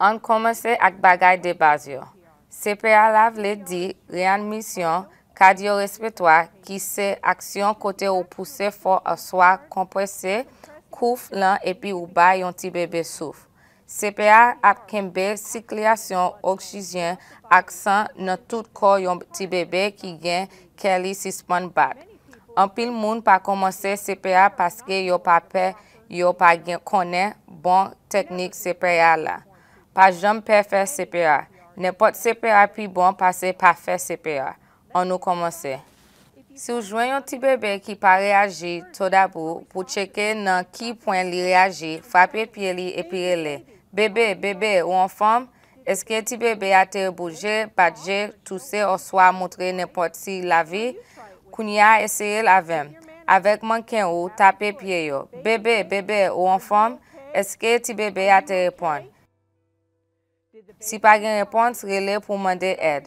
An komanse ak bagay de baz yo. CPA la vle di, rean misyon, kadyo respetwa ki se aksyon kote ou puse fò a swa kompresè, kouf lan epi ou ba yon ti bebe souf. CPA ap kembe, sikliasyon, oksijen, aksan nan tout ko yon ti bebe ki gen ke li si spon bak. An pil moun pa komanse CPA paske yo pa gen konen bon teknik CPA la. pa jom pa fer sepera. Nèpot sepera pi bon pase pa fer sepera. An nou komanse. Si ou jwen yon ti bebe ki pa reaji, to dabou pou cheke nan ki poen li reaji, fapye pie li epire le. Bebe, bebe ou anfam, eske ti bebe a te rebouje, patje, touse ou swa montre nèpot si lavi, kounya eseye lavem. Avek manken ou, tape pie yo. Bebe, bebe ou anfam, eske ti bebe a te repon. Si pa gen repons, rele pou mande ed.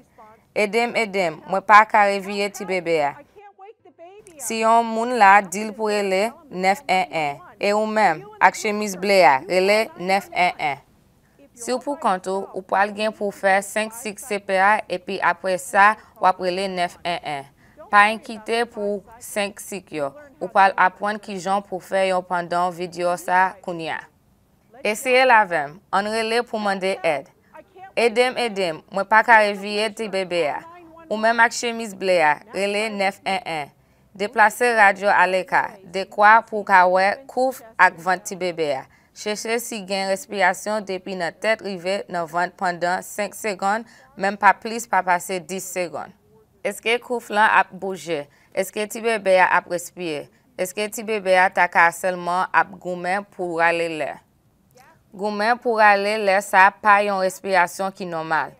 Edem, edem, mwen pa ka revye ti bebe ya. Si yon moun la, dil pou rele 9-1-1. E ou men, ak chemis ble ya, rele 9-1-1. Si ou pou kanto, ou pal gen pou fe 5-6 sepea e pi apre sa wap rele 9-1-1. Pa en kite pou 5-6 yo, ou pal apwen ki jan pou fe yon pandan video sa koun ya. Eseye la vem, an rele pou mande ed. Edem, edem, mwen pa ka revye ti bebe ya. Ou men mak chemis ble ya, rele 9-1-1. Deplase radyo ale ka, dekwa pou ka we kouf ak vant ti bebe ya. Cheche si gen respyasyon depi nan tet rive nan vant pandan 5 segon, men pa plis pa pase 10 segon. Eske kouf lan ap bouje? Eske ti bebe ya ap respye? Eske ti bebe ya takar selman ap goumen pou rale lè? Goumen pou rale lè sa pa yon respyasyon ki nomal.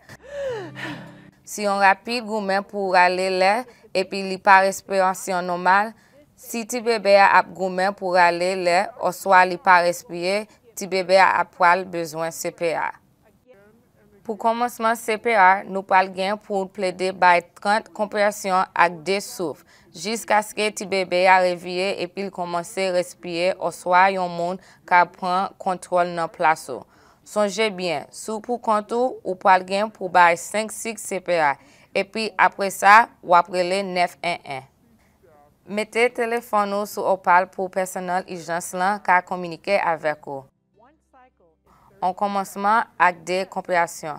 Si yon rapi goumen pou rale lè epi li pa respyasyon nomal, si ti bebe ap goumen pou rale lè ou swa li pa respye, ti bebe ap pral bezwen CPR. Po komonsman CPR, nou pal gen pou plede bay 30 kompresyon ak de souf. jisk aske ti bebe a revye epil komanse respye o swa yon moun ka pran kontrol nan plaso. Sonje bien, sou pou kontou ou pal gen pou bay 5-6 seperal, epi apre sa ou apre le 9-1-1. Mete telefon nou sou opal pou personel i jans lan ka komunike avek ou. On komanseman ak de komprasyon.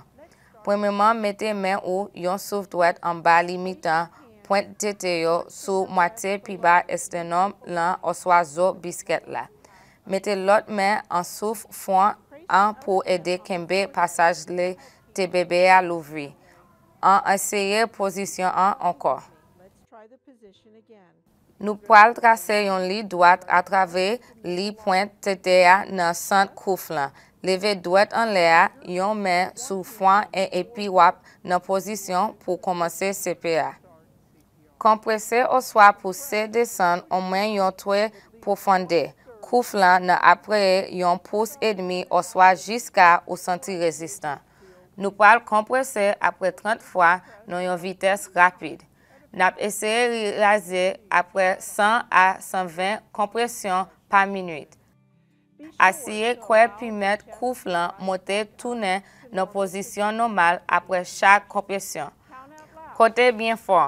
Prememan, mete men ou yon souf dwet an ba limitan opal. Pwente tete yo sou mwate pi ba este nom lan oswa zo bisket la. Mete lot men an souf fwen an pou ede kembe pasaj le te bebe a louvi. An aseye pozisyon an ankor. Nou pal trase yon li dwat atrave li pwente tete ya nan sant kouf lan. Leve dwet an le a yon men sou fwen e epi wap nan pozisyon pou komanse sepe a. Komprese ou swa pou se desen ou men yon twe pou fande. Kou flan nan apre yon pou se edmi ou swa jiska ou senti rezistan. Nou pal komprese apre 30 fwa nan yon vites rapide. Nap ese rilaze apre 100 a 120 kompresyon pa minuit. Asiye kwe pi met kou flan mote tounen nan posisyon nomal apre chak kompresyon. Kote bien fwa.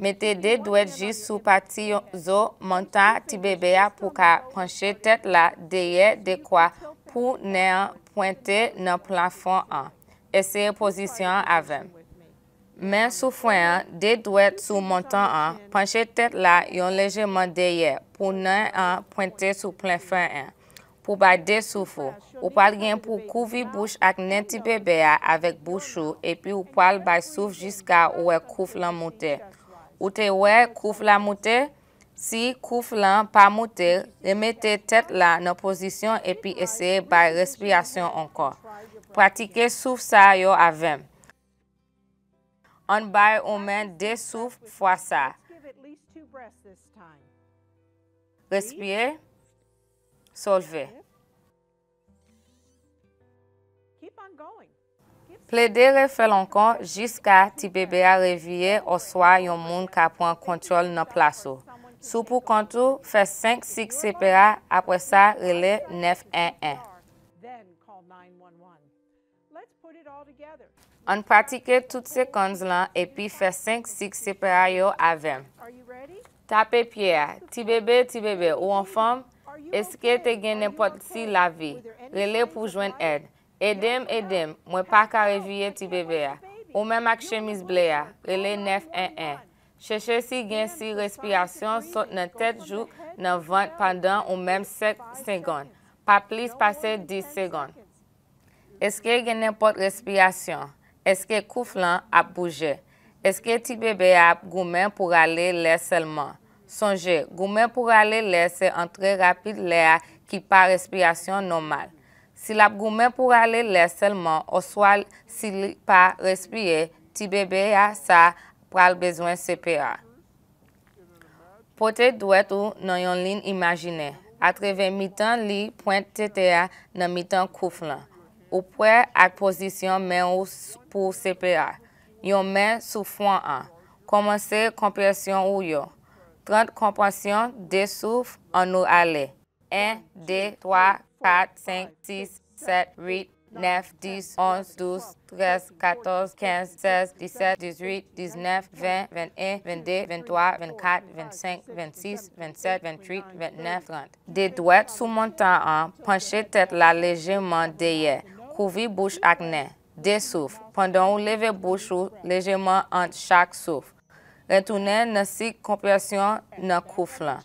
Mete de dwet jis sou pati yon zo montan ti bebe ya pou ka panche tet la deye dekwa pou nen an pointe nan plan fon an. Eseye pozisyon avem. Men sou fwen an, de dwet sou montan an, panche tet la yon lejeman deye pou nen an pointe sou plan fon an. Pou bay de sou fwen, ou pal gen pou kouvi bouch ak nen ti bebe ya avek bouchou epi ou pal bay souf jiska ou e kouf lan monte. Ou te we kouf la moutè, si kouf lan pa moutè, ne mette tèt la nan pozisyon epi ese bay respyasyon ankor. Pratike souf sa yo avèm. An bay ou men de souf fwa sa. Respye, solve. Keep on going. Ple de refel an kon jiska ti bebe a revye o swa yon moun ka pran kontrol nan plaso. Sou pou kontou, fe 5-6 sepera apwa sa rele 9-1-1. An pratike tout se konz lan epi fe 5-6 sepera yo avem. Tape pier, ti bebe, ti bebe, ou an fam, eske te gen ne pot si la vi? Rele pou jwen ed. Edem, edem, mwen pa ka revye ti bebe a. Ou men mak chemis ble a, rele 9-1-1. Cheche si gen si respyasyon sot nan tet jou nan vant pandan ou men 7 segon. Pa plis pase 10 segon. Eske gen nepot respyasyon? Eske kou flan ap bouje? Eske ti bebe a ap goumen pou ale lè selman? Sonje, goumen pou ale lè se an tre rapit lè a ki pa respyasyon nomal. Si lap goumen pou ale lè selman ou swal si li pa respye, ti bebe ya sa pral bezwen CPA. Potè dwet ou nan yon lin imajine. Atreve mitan li pointe tete ya nan mitan kouf lan. Ou pwè ak posisyon men ou pou CPA. Yon men soufwan an. Komanse kompensyon ou yo. 30 kompensyon de souf an nou ale. 1, 2, 3, 4, 5, 6, 7, 8, 9, 10, 11, 12, 13, 14, 15, 16, 17, 18, 19, 20, 21, 22, 23, 24, 25, 26, 27, 28, 29, 30, 31, 32, 33, 34, 34, 35, 36, 37, 38, 38, 39, 40, 41, 42, 41, 42, 42, 43, 44, 44, 44, 4, 5, 6, 7, 8, 9, 10, 11, 12, 13, 14, 15, 16, 17, 18, 19, 20, 21, 22, 23, 24, 25, 26, 27, 28, 29, 30. De dwet sou montan an, panche tet la lejeman deye, kouvi bouch aknen, de souf, pandan ou leve bouchou lejeman ant chak souf. Retounen nasik kompresyon nan kouflan.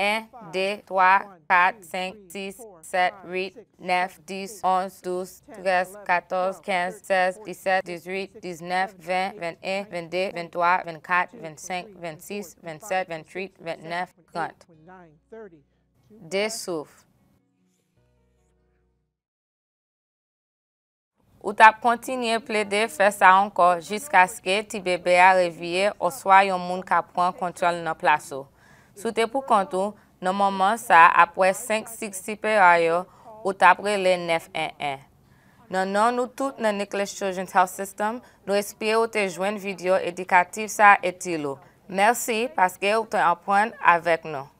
1, 2, 3, 4, 5, 6, 7, 8, 9, 10, 11, 12, 13, 14, 15, 16, 17, 18, 19, 20, 21, 22, 23, 24, 25, 26, 27, 28, 29, 30. De souf. Ou ta kontinye ple de fe sa ankor jiska ske ti bebe a revye ou swa yon moun ka pran kontrol nan plaso. Sou te pou kontou, nan manman sa apre 5-6 sipe rayo ou tapre le 911. Nan nan nou tout nan Nicholas Children's Health System, nou espye ou te jwen video edikatif sa etilo. Mersi, paske ou te apren avèk nou.